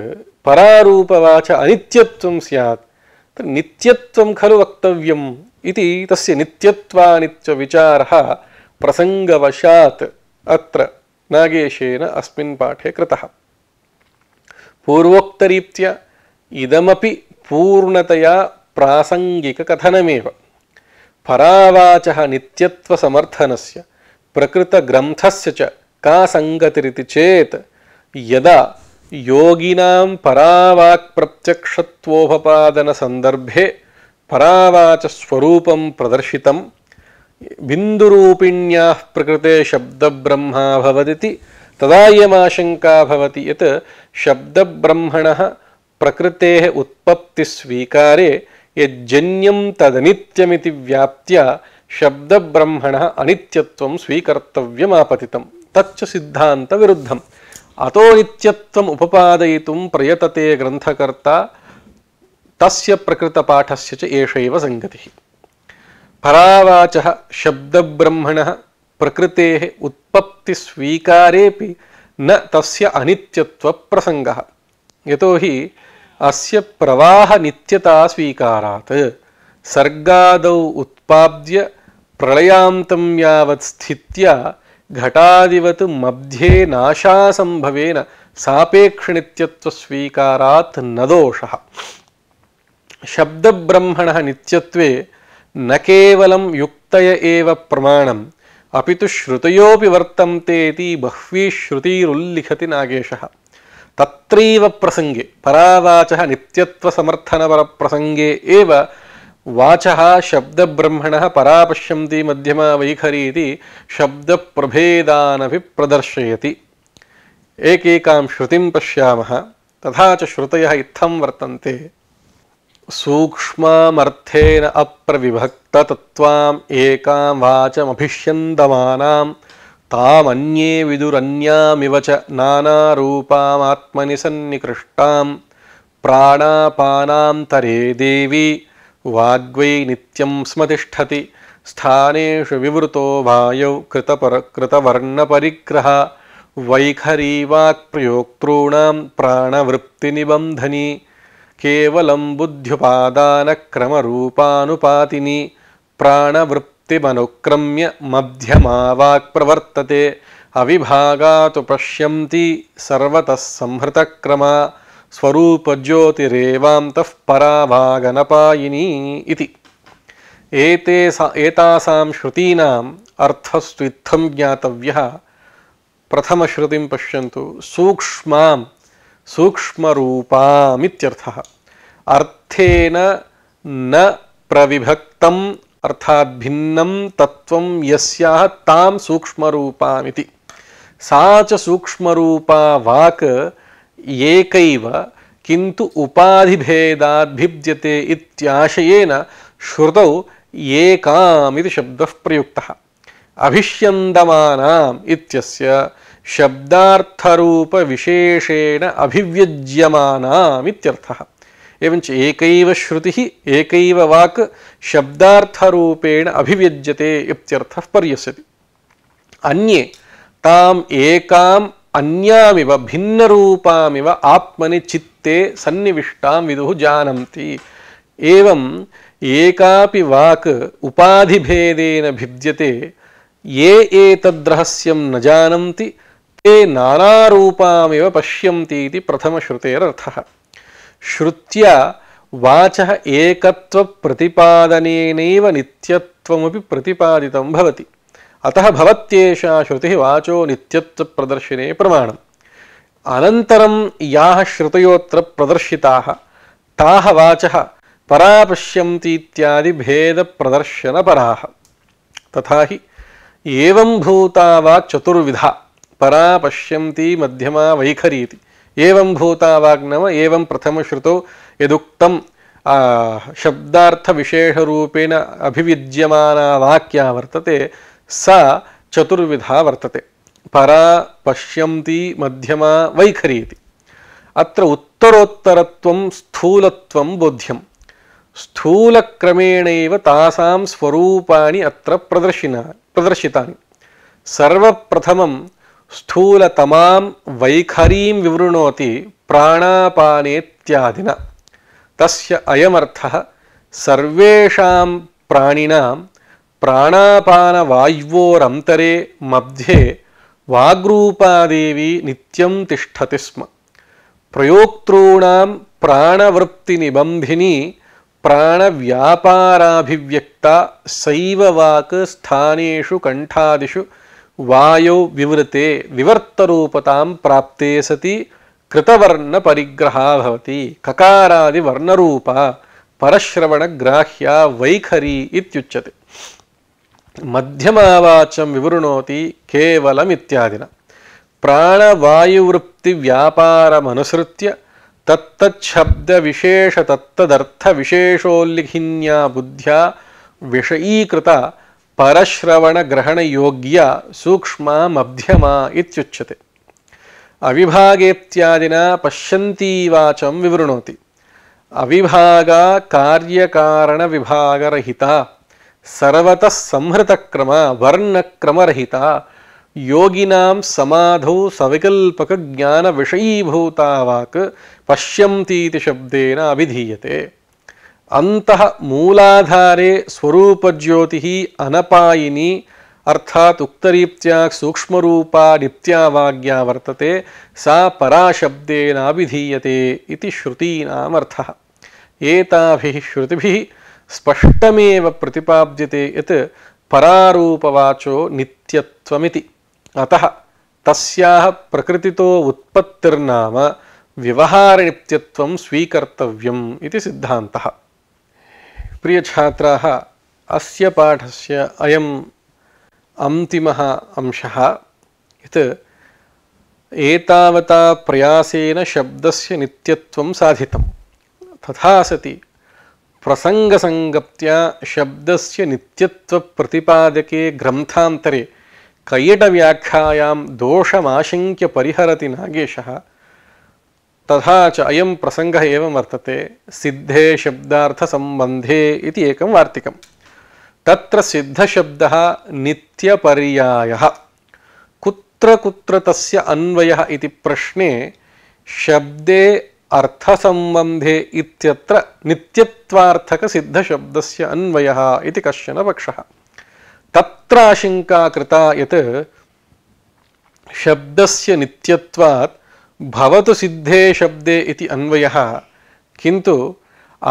परारूपवाच अनित्यत्वं स्यात् नित्यत्वं खलु वक्तव्यम् इति तस्य नित्यत्वानित्वविचारः प्रसङ्गवशात् अत्र नागेशेन अस्मिन् पाठे कृतः पूर्वोक्तरीत्या इदमपि पूर्णतया प्रासङ्गिककथनमेव परावाचः नित्यत्वसमर्थनस्य प्रकृतग्रन्थस्य च का सङ्गतिरिति चेत् यदा योगिनां परावाक्प्रत्यक्षत्वोपपादनसन्दर्भे परावाचस्वरूपं प्रदर्शितं बिन्दुरूपिण्याः प्रकृते शब्दब्रह्मा भवदिति तदा इयमाशङ्का भवति यत् शब्दब्रह्मणः प्रकृतेः उत्पत्तिस्वीकारे यज्जन्यं तदनित्यमिति व्याप्त्या ಶಬ್ದ ಬ್ರಹ್ಮಣ ಅನಿತ್ಯತ್ವಂ ಸ್ವೀಕರ್ತವ್ಯಮಾಪತಿತಂ ತಚ್ಚ ಸಿದ್ಧಾಂತ ವಿರುದ್ಧಂ ಅತೋ ನಿತ್ಯತ್ವಂ ಉಪಪಾದಯಿತು ಪ್ರಯತತೆ ಗ್ರಂಥಕರ್ತ ತಸ್ಯ ಪ್ರಕೃತ ಪಾಠಸ್ಯ ಚ ಏಷೈವ ಸಂಗತಿ ಪರಾವಾಚ ಶಬ್ದಬ್ರಹ್ಮಣ ಪ್ರಕೃತೆ ಉತ್ಪತ್ತಿ ಸ್ವೀಕಾರೇಪಿ ನ ತಸ್ಯ ಅನಿತ್ಯತ್ವ ಪ್ರಸಂಗ ಯತೋ ಹಿ ಅಸ್ಯ ಪ್ರವಾಹ ನಿತ್ಯತಾ ಸ್ವೀಕಾರಾತ್ ಸರ್ಗಾದೌ ಉತ್ಪಾದ್ಯ ಪ್ರಳಯಾಂತಂ ಯಾವತ್ ಸ್ಥಿತ್ಯ ಘಟಾದಿವತ್ ಮಧ್ಯೆ ನಾಶಾಸಂಭವೇನ ಸಾಪೇಕ್ಷನಿತ್ಯತ್ವ ಸ್ವೀಕಾರಾತ್ ನ ದೋಷ ಶಬ್ದಬ್ರಹ್ಮಣ ನಿತ್ಯತ್ವೇ ನ ಕೇವಲಂ ಯುಕ್ತಯ ಏವ ಪ್ರಮಾಣಂ ಅಪಿತು ಶ್ರುತಯೋಪಿ ವರ್ತಂತೇತಿ ಬಹ್ವೀ ಶ್ರುತಿರುಲ್ಲಿಖತಿ ನಾಗೇಶ ತತ್ರೀವ ಪ್ರಸಂಗೆ ಪರಾವಾಚ ನಿತ್ಯತ್ವ ಸಮರ್ಥನವರ ಪ್ರಸಂಗೇ ಏವ वाच शब्दब्रह्मणः परा पश्यन्ति मध्यमा वैखरी इति शब्दप्रभेदानपि प्रदर्शयति एकैकां श्रुति पश्यामः तथा च श्रुतयः वर्तन्ते सूक्ष्मामर्थेन अप्रविभक्ततत्त्वाम् एकां वाचमभिष्यन्दमानां तामन्ये विदुरन्यामिव च नानारूपामात्मनि सन्निकृष्टां प्राणापानान्तरे देवी वाग्वै नित्यं स्मतिष्ठति स्थानेषु विवृतो भायौ कृतपरकृतवर्णपरिग्रहा वैखरीवाक्प्रयोक्तॄणां प्राणवृत्तिनिबन्धनी केवलं बुद्ध्युपादानक्रमरूपानुपातिनि प्राणवृत्तिमनुक्रम्य मध्यमावाक्प्रवर्तते अविभागा तु पश्यन्ति सर्वतः संहृतक्रमा स्वरूप ज्योतिरेवान्तः पराभागनपायिनी इति एते सा एतासां श्रुतीनाम् अर्थस्तु इत्थं ज्ञातव्यः प्रथमश्रुतिं पश्यन्तु सूक्ष्मां सूक्ष्मरूपामित्यर्थः अर्थेन न प्रविभक्तम् अर्थात् भिन्नं तत्त्वं यस्याः तां सूक्ष्मरूपामिति सा च सूक्ष्मरूपा वाक् एकैव किन्तु उपाधिभेदाद्भिद्यते इत्याशयेन श्रुतौ एकामिति शब्दः प्रयुक्तः अभिष्यन्दमानाम् इत्यस्य शब्दार्थरूपविशेषेण अभिव्यज्यमानाम् इत्यर्थः एवञ्च एकैव श्रुतिः एकैव वाक् शब्दार्थरूपेण अभिव्यज्यते इत्यर्थः पर्यस्यति अन्ये ताम् एकाम् అన్యామివ భిన్న రూపామివ ఆత్మని చిత్తే సన్నివిష్టాం విదు జానంతి ఏం ఏకాపి వాక్ ఉపాధిభేదేన భిద్యతే ఏ ఏ తద్రహస్యం నజానంతి తే నానారూపామివ పశ్యంతీతి ప్రథమశ్రుతేరర్థ శ్రుత్య వాచ ఏకత్వ ప్రతిపాదనేనైవ నిత్యత్వమపి ప్రతిపాదితం భవతి अतः भवत्येषा श्रुतिः वाचो नित्यत्व प्रदर्शिने प्रमाणम् अनन्तरं याः श्रुतयोऽत्र प्रदर्शिताः ताः वाचः परापश्यन्तीत्यादिभेदप्रदर्शनपराः तथा हि एवं भूता वाक् चतुर्विधा परा पश्यन्ती मध्यमा वैखरीति एवं भूता वाक् नाम एवं प्रथमश्रुतौ यदुक्तं शब्दार्थविशेषरूपेण अभिविद्यमाना वाक्या वर्तते सा चतुर्विधा वर्तते परा पश्यन्ती मध्यमा वैखरीति अत्र उत्तरोत्तरत्वं स्थूलत्वं बोध्यं स्थूलक्रमेणैव तासां स्वरूपाणि अत्र प्रदर्शिना प्रदर्शितानि सर्वप्रथमं स्थूलतमां वैखरीं विवृणोति प्राणापानेत्यादिना तस्य अयमर्थः सर्वेषां प्राणिनां ప్రాణాపాన వాయువోరంతరే మధ్యే వాగ్రూపాదేవి నిత్యం తిష్టతి స్మ ప్రయోక్తృణం ప్రాణవృత్తి నిబంధిని ప్రాణవ్యాపారాభివ్యక్త సైవ వాక్ స్థానేషు కంఠాదిషు వాయో వివృతే వివర్తరూపతాం ప్రాప్తే సతి కృతవర్ణ పరిగ్రహాభవతి కకారాది వర్ణరూప పరశ్రవణ గ్రాహ్య వైఖరి ఇత్యుచ్యతే ಮಧ್ಯಮವಾಚ್ಯಂ ವಿವೃಣೋತಿ ಕೇವಲಂ ಇತ್ಯಾದಿನ ವಿಶೇಷ ತತ್ತದರ್ಥ ತತ್ತದರ್ಥವಿಶೇಷೋಲ್ಲಿಖಿನ್ಯಾ ಬುದ್ಧ್ಯಾ ವಿಷಯೀಕೃತ ಪರಶ್ರವಣ ಗ್ರಹಣ ಯೋಗ್ಯ ಸೂಕ್ಷ್ಮ ಮಧ್ಯಮ ಇತ್ಯುಚ್ಯತೆ ಅವಿಭಾಗೇತ್ಯಾದಿನ ಪಶ್ಯಂತೀವಾಚಂ ವಿವೃಣೋತಿ ಅವಿಭಾಗ ಕಾರ್ಯಕಾರಣ ವಿಭಾಗರಹಿತ वर्ण संहृतक्रम वर्णक्रमरहिता योगिना समाधौ सविकल्पक ज्ञान विषयीभूता पश्यती शब्देन अभिधीयते अंत मूलाधारे स्वरूपज्योतिः अनपायिनी अर्थात उक्तरीत्या सूक्ष्मरूपा नित्यावाज्ञा वर्तते सा पराशब्देन अभिधीयते इति श्रुतीनामर्थः एताभिः श्रुतिभिः स्पष्टमेव प्रतिपाद्यते यत् परारूपवाचो नित्यत्वमिति अतः तस्याः प्रकृतितो उत्पत्तिर्नाम व्यवहारनित्यत्वं स्वीकर्तव्यम् इति सिद्धान्तः प्रियछात्राः अस्य पाठस्य अयम् अन्तिमः अंशः यत् एतावता प्रयासेन शब्दस्य नित्यत्वं साधितं तथा सति प्रसङ्गसङ्गत्या शब्दस्य नित्यत्वप्रतिपादके ग्रन्थान्तरे कैयटव्याख्यायां दोषमाशङ्क्य परिहरति नागेशः तथा च अयं प्रसङ्गः एवं वर्तते सिद्धे शब्दार्थसम्बन्धे इति एकं वार्तिकं तत्र सिद्धशब्दः नित्यपर्यायः कुत्र कुत्र तस्य अन्वयः इति प्रश्ने शब्दे अर्थसंबंधे इत्यत्र नित्यत्वार्थकसिद्धशब्दस्य अन्वयः इति कश्चन पक्षः तत्र आशङ्का कृता यत् शब्दस्य नित्यत्वात् भवतु सिद्धे शब्दे इति अन्वयः किन्तु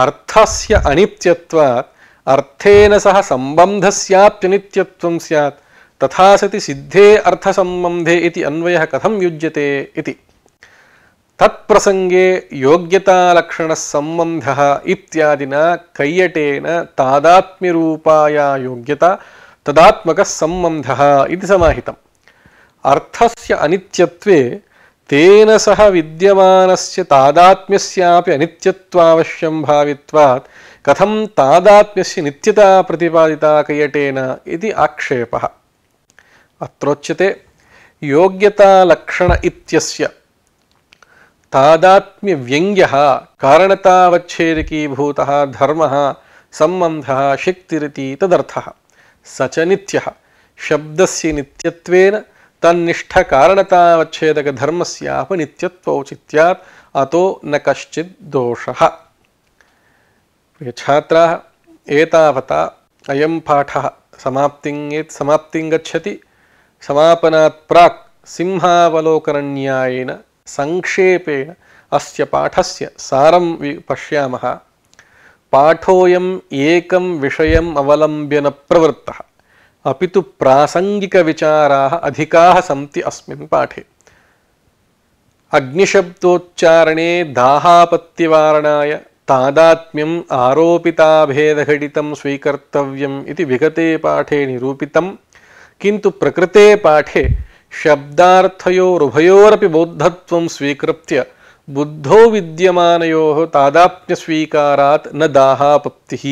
अर्थस्य अनित्यत्वात् अर्थेन सह सम्बन्धस्याप्यनित्यत्वं स्यात् तथा सति सिद्धे अर्थसम्बन्धे इति अन्वयः कथं युज्यते इति ತತ್ಪ್ರಸಂಗೇ ಯೋಗ್ಯತಾಲಕ್ಷಣಸಂಬಂಧ ಇತ್ಯಾದಿನ ಕೈಯಟೇನ ತಾದಾತ್ಮ್ಯರೂಪಾಯ ಯೋಗ್ಯತಾ ತದಾತ್ಮಕ ಸಂಬಂಧ ಇದು ಸಮಾಹಿತ ಅರ್ಥಸ್ಯ ಅನಿತ್ಯತ್ವೇ ತೇನ ಸಹ ವಿದ್ಯಮಾನಸ್ಯ ತಾದಾತ್ಮ್ಯಸ್ಯಾಪಿ ಅನಿತ್ಯತ್ವಾವಶ್ಯಂ ಭಾವಿತ್ವಾತ್ ಕಥಂ ತಾದಾತ್ಮ್ಯಸ್ಯ ನಿತ್ಯತಾ ಪ್ರತಿಪಾದಿತಾ ಕೈಯಟೇನ ಇತಿ ಆಕ್ಷೇಪ ಅತ್ರೋಚ್ಯತೆ ಯೋಗ್ಯತಾಲಕ್ಷಣ ಇತ್ಯಸ್ಯ तादात्म्य व्यंग्य कारणतावच्छेदकीभूत धर्म संबंध शक्तिरि तदर्थ स च शब्द से नित्यत्वेन कारणतावच्छेदक धर्म तन्निष्ठकारणतावच्छेदकधर्मस्यापनित्यत्वौचित्यात् अतो न कश्चि दोष प्रियछात्राः एतावता अयम पाठ समाप्ति समाप्ति गच्छति समापनात् प्राक् सिंहावलोकनन्यायेन संक्षेपेण अस्य पाठस्य सारं पश्यामः पाठोऽयम् एकं विषयम् अवलम्ब्य न प्रवृत्तः अपि तु प्रासङ्गिकविचाराः अधिकाः सन्ति अस्मिन् पाठे अग्निशब्दोच्चारणे दाहापत्तिवारणाय तादात्म्यम् आरोपिताभेदघटितं स्वीकर्तव्यम् इति विगते पाठे निरूपितं किन्तु प्रकृते पाठे शब्दार्थयोरुभयोरपि बौद्धत्वं स्वीकृत्य बुद्धो विद्यमानयोः तादात्म्यस्वीकारात् न दाहापत्तिः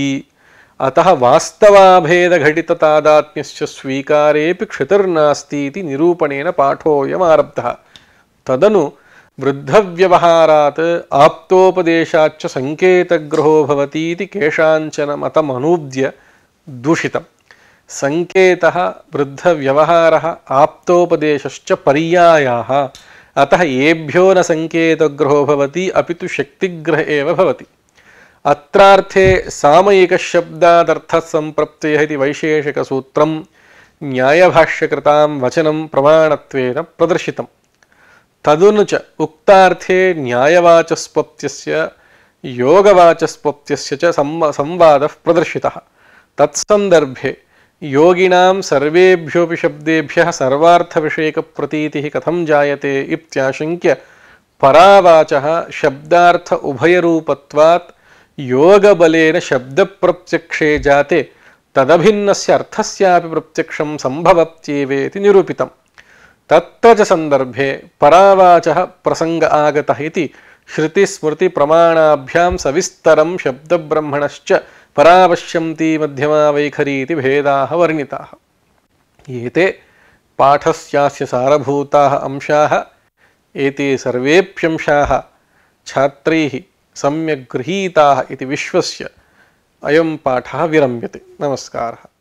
अतः वास्तवाभेदघटिततादात्म्यश्च स्वीकारेऽपि क्षतिर्नास्तीति निरूपणेन पाठोऽयमारब्धः तदनु वृद्धव्यवहारात् आप्तोपदेशाच्च सङ्केतग्रहो भवतीति केषाञ्चन मतमनूद्य दूषितम् संकेतः वृद्धव्यवहार आप्तोपदेशश्च पर्यायाः अतः येभ्यो न संकेतग्रहो भवति अपि शक्तिग्रह एव भवति अत्रार्थे सामयिकशब्दादर्थसम्प्रत्ययः इति वैशेषिकसूत्रं न्यायभाष्यकृतां वचनं प्रमाणत्वेन प्रदर्शितम् तदनु च उक्तार्थे न्यायवाचस्वप्त्यस्य योगवाचस्वप्त्यस्य च संवादः प्रदर्शितः तत्सन्दर्भे योगिनां सर्वेभ्योऽपि शब्देभ्यः प्रतीति कथं जायते इत्याशंक्य परावाचः शब्दार्थ उभयरूपत्वात् योगबलेन प्रत्यक्षे जाते तदभिन्नस्य अर्थस्यापि प्रत्यक्षं सम्भवत्येवेति निरूपितं तत्र च सन्दर्भे परावाचः प्रसङ्ग आगतः इति श्रुतिस्मृतिप्रमाणाभ्यां सविस्तरं शब्दब्रह्मणश्च परावश्यंती मध्यमा वैखरी इति वर्णिता ये एते पाठस्यास्य सारभूता अंशा एते सर्वेप्यंशा छात्रैः सम्यग् गृहीता इति विश्वस्य अयं पाठः विरम्यते नमस्कारः